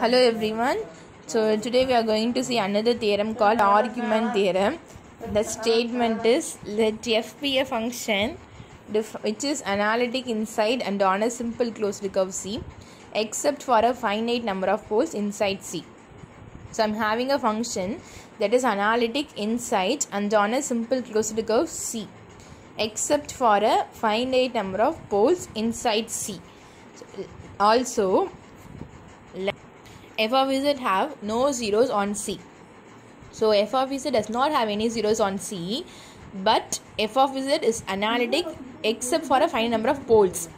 Hello everyone. So today we are going to see another theorem called argument theorem. The statement is let f be a function which is analytic inside and on a simple closed curve C except for a finite number of poles inside C. So I'm having a function that is analytic inside and on a simple closed curve C except for a finite number of poles inside C. Also, f of z have no zeros on C. So f of z does not have any zeros on C but f of z is analytic except for a finite number of poles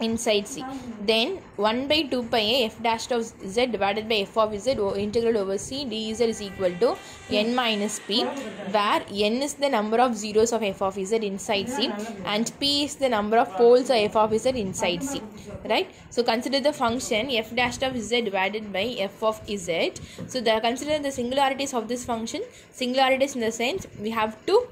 inside C. Then 1 by 2 pi A f dash of z divided by f of z integral over C dz is equal to n minus p where n is the number of zeros of f of z inside C and p is the number of poles of f of z inside C. Right. So consider the function f dash of z divided by f of z. So the, consider the singularities of this function. Singularities in the sense we have to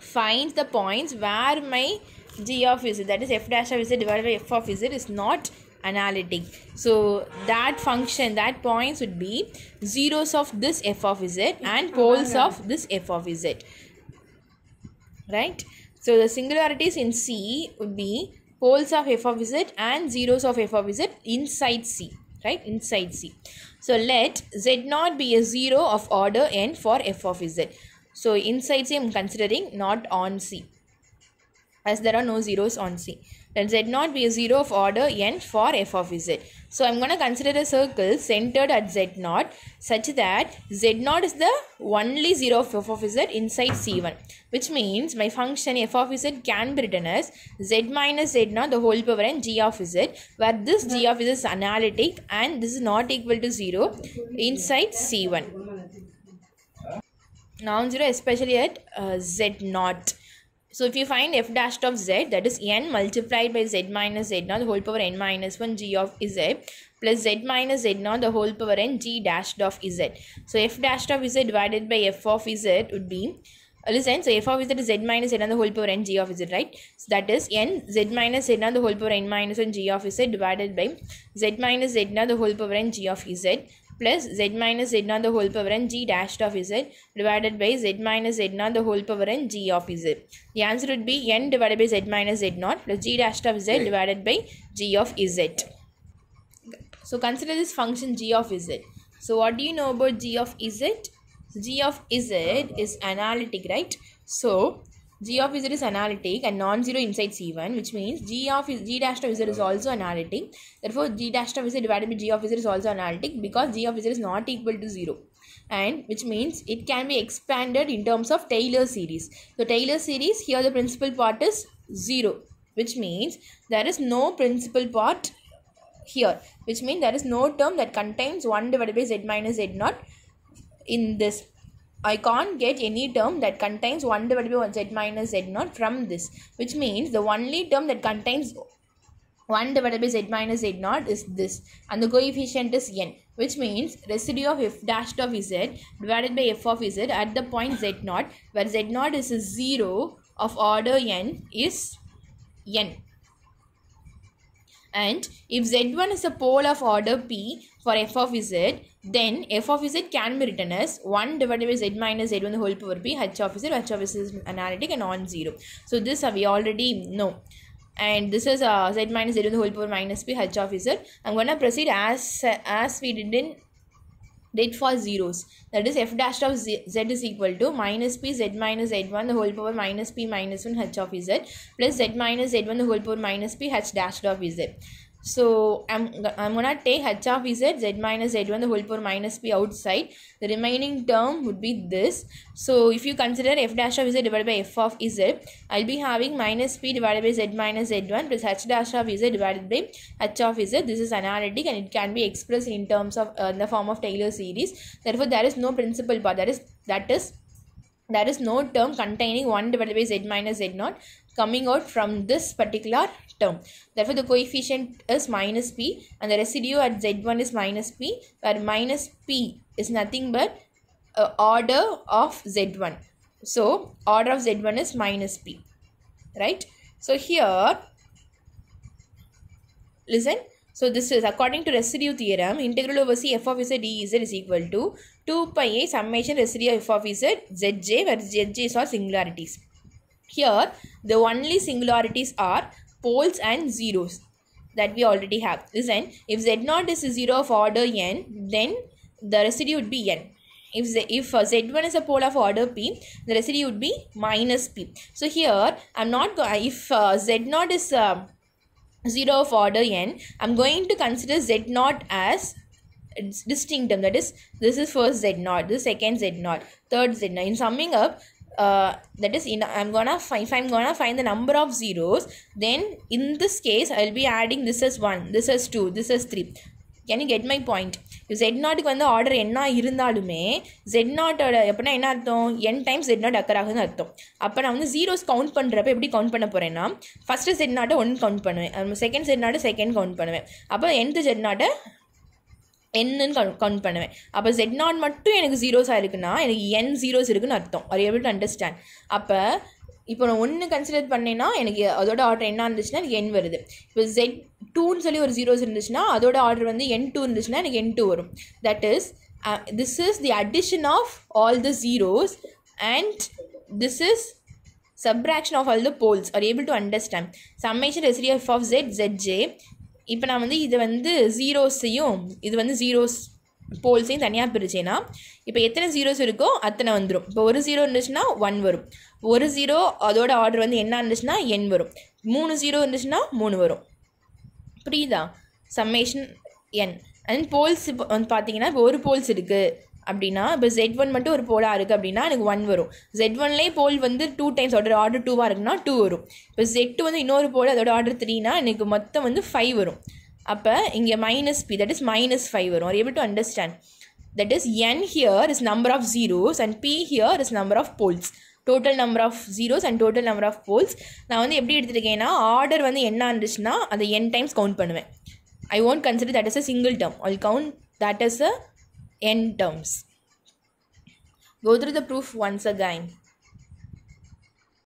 find the points where my g of z that is f dash of z divided by f of z is not analytic so that function that points would be zeros of this f of z and ah, poles of this f of z right so the singularities in c would be poles of f of z and zeros of f of z inside c right inside c so let z not be a zero of order n for f of z so inside c i'm considering not on c as there are no zeros on C. then Z not be a zero of order n for f of z. So I'm going to consider a circle centered at Z not such that Z not is the only zero of f of z inside C1 which means my function f of z can be written as z minus z not the whole power n g of z where this g of z is analytic and this is not equal to 0 inside C1. Non-zero especially at uh, Z not. So if you find f dash of z that is n multiplied by z minus z naught whole power n minus 1 g of z plus z minus z naught the whole power n g dash of z. So f dash of z divided by f of z would be listen so f of z is z minus z naught the whole power n g of z right so that is n z minus z naught the whole power n minus 1 g of z divided by z minus z naught the whole power n g of z plus z minus z naught the whole power and g dash of z divided by z minus z naught the whole power and g of z. The answer would be n divided by z minus z naught plus g dash of z divided by g of z. So consider this function g of z. So what do you know about g of z? G of z is analytic, right? So g of z is analytic and non-zero inside c1 which means g of g dash of z is also analytic therefore g dash of z divided by g of z is also analytic because g of z is not equal to 0 and which means it can be expanded in terms of Taylor series. So Taylor series here the principal part is 0 which means there is no principal part here which means there is no term that contains 1 divided by z minus z 0 in this I can't get any term that contains 1 divided by 1 z minus z naught from this which means the only term that contains 1 divided by z minus z naught is this and the coefficient is n which means residue of f dash of z divided by f of z at the point z naught where z naught is 0 of order n is n. And if Z1 is a pole of order P for f of z, then f of z can be written as 1 divided by z minus z1 the whole power p h of z, h of z is analytic and non-zero. So this uh, we already know. And this is uh, z minus z1 the whole power minus p h of z. I'm going to proceed as, as we did in did for zeros that is f dash of z, z is equal to minus p z minus z1 the whole power minus p minus 1 h of z plus z minus z1 the whole power minus p h dash of z so I'm, I'm gonna take h of z, z minus z1 the whole power minus p outside. The remaining term would be this. So if you consider f dash of z divided by f of z, I'll be having minus p divided by z minus z1 plus h dash of z divided by h of z. This is analytic and it can be expressed in terms of uh, in the form of Taylor series. Therefore, there is no principal part. That is that is there is no term containing 1 divided by z minus z naught coming out from this particular term. Therefore, the coefficient is minus p and the residue at z1 is minus p where minus p is nothing but uh, order of z1. So, order of z1 is minus p. Right. So, here listen. So, this is according to residue theorem integral over c f of z dz is equal to 2 pi a summation residue of f of z zj where zj is all singularities. Here, the only singularities are poles and zeros that we already have. Listen, if z0 is a 0 of order n, then the residue would be n. If, z, if uh, z1 is a pole of order p, the residue would be minus p. So here, I'm not going, if uh, z0 is a uh, 0 of order n, I'm going to consider z0 as distinct term that is this is first z z0, this second z z0, third z z0. in summing up uh, is in in I'm gonna find if I'm gonna find the number of zeros then in this case I'll be adding this as 1 this as 2 this as 3 can you get my point ஜெட் நாட்டுக்கு வந்து order என்ன இருந்தாலுமே jet நாட்டோட எப்படின்னா என்ன அர்த்தம் n time set not occur ஆகுதுன்னு அர்த்தம் அப்போ நான் வந்து ஜீரோஸ் கவுண்ட் பண்ணுறப்ப எப்படி கவுண்ட் பண்ண போகிறேன்னா ஃபஸ்ட்டு செட் நாட்டை ஒன் கவுண்ட் பண்ணுவேன் செகண்ட் செட் நாட்டை செகண்ட் கவுண்ட் பண்ணுவேன் அப்போ என்த்து செட் நாட்டை என்னன்னு கவுண்ட் கவுண்ட் பண்ணுவேன் அப்போ ஜெட் நாட் மட்டும் எனக்கு ஜீரோஸாக இருக்குன்னா எனக்கு என் ஜீரோஸ் இருக்குன்னு அர்த்தம் ஐ டு அண்டர்ஸ்டாண்ட் அப்போ இப்போ நான் ஒன்று கன்சிடர் பண்ணேன்னா எனக்கு அதோட ஆர்டர் என்ன இருந்துச்சுன்னா எனக்கு என் வருது இப்போ ஜெட் டூன்னு சொல்லி ஒரு ஜீரோஸ் இருந்துச்சுன்னா அதோட ஆர்டர் வந்து என் டூ இருந்துச்சுன்னா எனக்கு என் டூ வரும் that is this is the addition of all the zeros and this is subtraction of all the poles are to understand summation summation of of Z Z J இப்போ நான் வந்து இது வந்து ஜீரோஸையும் இது வந்து ஜீரோஸ் போல்ஸையும் தனியாக பிரிச்சேன்னா இப்போ எத்தனை ஜீரோஸ் இருக்கோ அத்தனை வந்துடும் இப்போ ஒரு ஜீரோ இருந்துச்சுன்னா ஒன் வரும் ஒரு ஜீரோ அதோட ஆர்டர் வந்து என்ன இருந்துச்சுன்னா என் வரும் மூணு ஜீரோ இருந்துச்சுன்னா மூணு வரும் புரியுதா சம்மேஷன் என் அண்ட் போல்ஸ் இப்போ வந்து பார்த்தீங்கன்னா இப்போ ஒரு போல்ஸ் இருக்குது அப்படின்னா இப்போ ஜெட் ஒன் மட்டும் ஒரு போலாக இருக்குது அப்படின்னா எனக்கு ஒன் வரும் ஜெட் ஒன்லேயே போல் வந்து டூ டைம்ஸ் ஆர்டர் ஆர்டர் டூவாக இருக்குன்னா டூ வரும் இப்போ ஜெட் டூ வந்து இன்னொரு போல் அதோட ஆர்டர் த்ரீனா எனக்கு மொத்தம் வந்து ஃபைவ் வரும் அப்போ இங்கே minus P that is minus five வரும் are able to understand that is N here is number of zeros and P here is number of poles total number of zeros and total number of poles நான் வந்து எப்படி எடுத்துருக்கேன்னா order வந்து என்ன இருந்துச்சுன்னா அதை என் times count பண்ணுவேன் I won't consider that is a single term I count that is a n terms. Go through the proof once again.